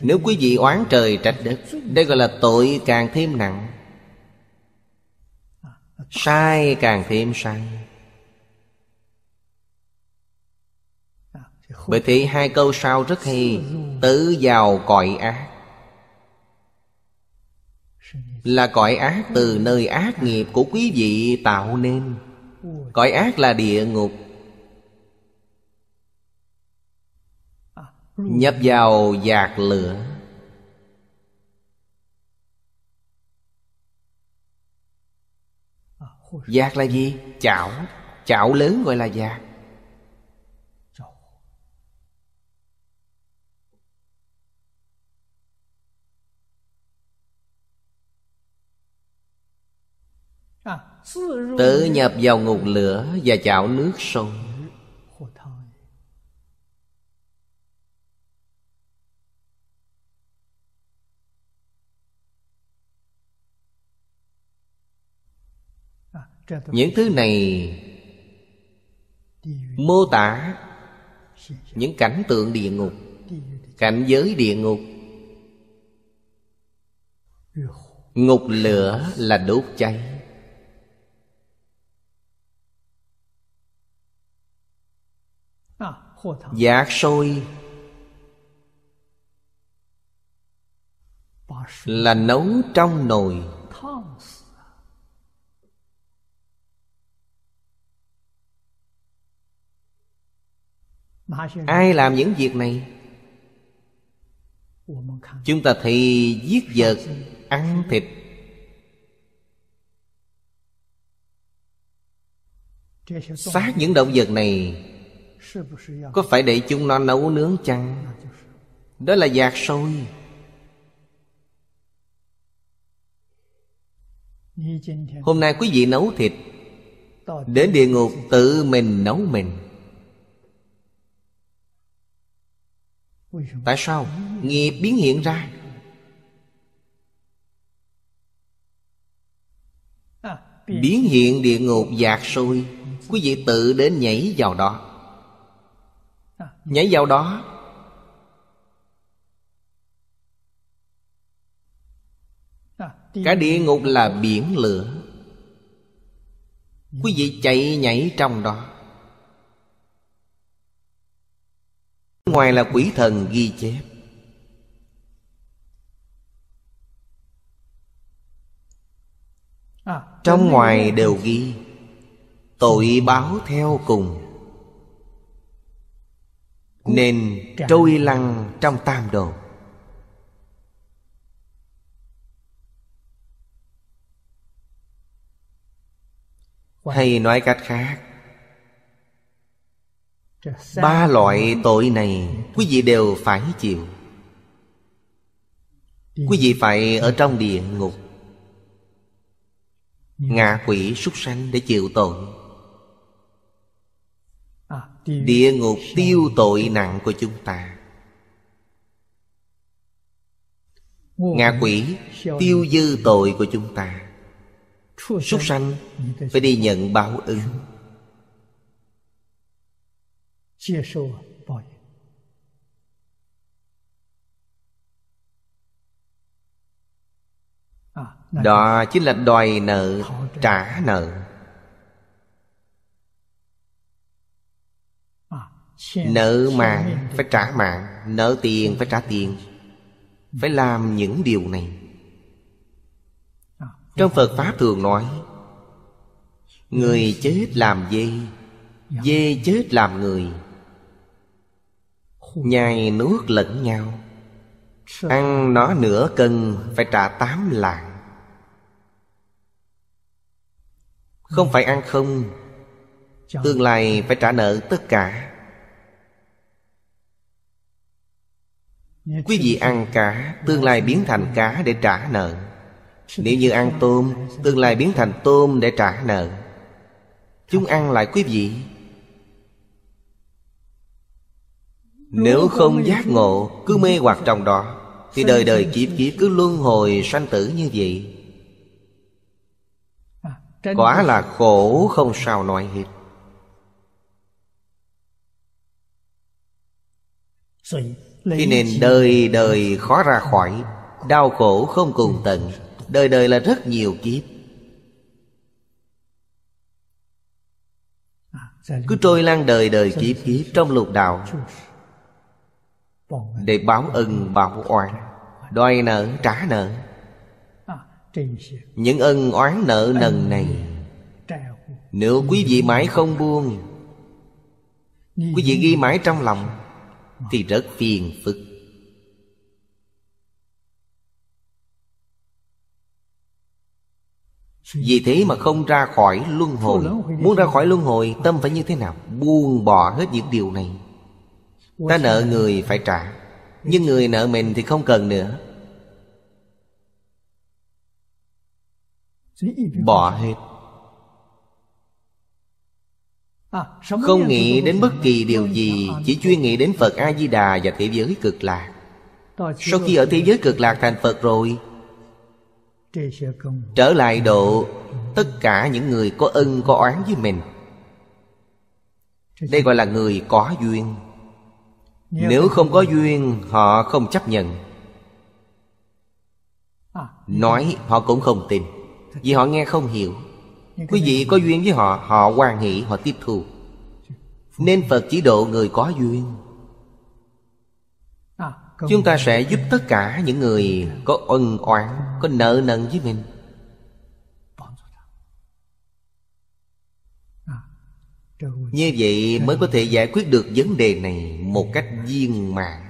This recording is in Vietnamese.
Nếu quý vị oán trời trách đất Đây gọi là tội càng thêm nặng Sai càng thêm sai Bởi thế hai câu sau rất hay Tứ vào cõi ác Là cõi ác từ nơi ác nghiệp của quý vị tạo nên Cõi ác là địa ngục Nhập vào giạc lửa Giạc là gì? Chảo Chảo lớn gọi là giạc tự nhập vào ngục lửa và chảo nước sôi những thứ này mô tả những cảnh tượng địa ngục cảnh giới địa ngục ngục lửa là đốt cháy à, giác sôi là nấu trong nồi ai làm những việc này chúng ta thì giết vật ăn thịt xác những động vật này có phải để chúng nó nấu nướng chăng đó là giạc sôi hôm nay quý vị nấu thịt đến địa ngục tự mình nấu mình Tại sao nghiệp biến hiện ra Biến hiện địa ngục dạt sôi Quý vị tự đến nhảy vào đó Nhảy vào đó Cả địa ngục là biển lửa Quý vị chạy nhảy trong đó ngoài là quỷ thần ghi chép à, trong ngoài đều ghi tội báo theo cùng nên trôi lăn trong tam đồ hay nói cách khác ba loại tội này quý vị đều phải chịu quý vị phải ở trong địa ngục ngạ quỷ súc sanh để chịu tội à, địa ngục tiêu tội nặng của chúng ta ngạ quỷ tiêu dư tội của chúng ta súc sanh phải đi nhận báo ứng 接受报应。Đó chính là đòi nợ, trả nợ Nợ mạng phải trả mạng Nợ tiền phải trả tiền Phải làm những điều này Trong Phật Pháp thường nói Người chết làm dê Dê chết làm người Nhai nuốt lẫn nhau Ăn nó nửa cân phải trả tám lạng Không phải ăn không Tương lai phải trả nợ tất cả Quý vị ăn cá Tương lai biến thành cá để trả nợ Nếu như ăn tôm Tương lai biến thành tôm để trả nợ Chúng ăn lại quý vị Nếu không giác ngộ Cứ mê hoặc trong đó Thì đời đời kiếp kiếp cứ luân hồi sanh tử như vậy à, Quả là khổ không sao nói hết Thế nên đời đời khó ra khỏi Đau khổ không cùng tận Đời đời là rất nhiều kiếp à, Cứ trôi lan đời đời kiếp kiếp trong lục đạo để báo ân báo oán đòi nợ trả nợ những ân oán nợ nần này nếu quý vị mãi không buông quý vị ghi mãi trong lòng thì rất phiền phức vì thế mà không ra khỏi luân hồi muốn ra khỏi luân hồi tâm phải như thế nào buông bỏ hết những điều này Ta nợ người phải trả Nhưng người nợ mình thì không cần nữa Bỏ hết à, Không nghĩ đến bất kỳ điều gì Chỉ chuyên nghĩ đến Phật A-di-đà và thế giới cực lạc Sau khi ở thế giới cực lạc thành Phật rồi Trở lại độ Tất cả những người có ân có oán với mình Đây gọi là người có duyên nếu không có duyên họ không chấp nhận à, Nói họ cũng không tin Vì họ nghe không hiểu Quý vị có duyên với họ Họ hoan hỷ, họ tiếp thu Nên Phật chỉ độ người có duyên à, Chúng ta sẽ giúp tất cả những người Có ân oán, có nợ nần với mình à, Như vậy mới có thể giải quyết được vấn đề này một cách viên mãn